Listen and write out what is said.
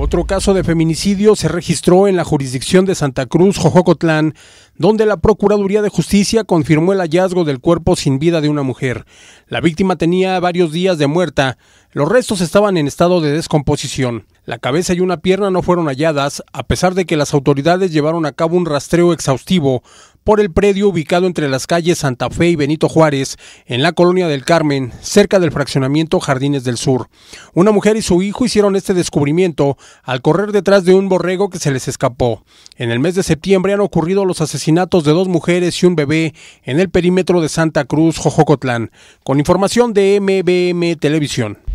Otro caso de feminicidio se registró en la jurisdicción de Santa Cruz, Jojocotlán, donde la Procuraduría de Justicia confirmó el hallazgo del cuerpo sin vida de una mujer. La víctima tenía varios días de muerta, los restos estaban en estado de descomposición. La cabeza y una pierna no fueron halladas, a pesar de que las autoridades llevaron a cabo un rastreo exhaustivo por el predio ubicado entre las calles Santa Fe y Benito Juárez, en la colonia del Carmen, cerca del fraccionamiento Jardines del Sur. Una mujer y su hijo hicieron este descubrimiento al correr detrás de un borrego que se les escapó. En el mes de septiembre han ocurrido los asesinatos asesinatos de dos mujeres y un bebé en el perímetro de Santa Cruz, Jojocotlán, con información de MBM Televisión.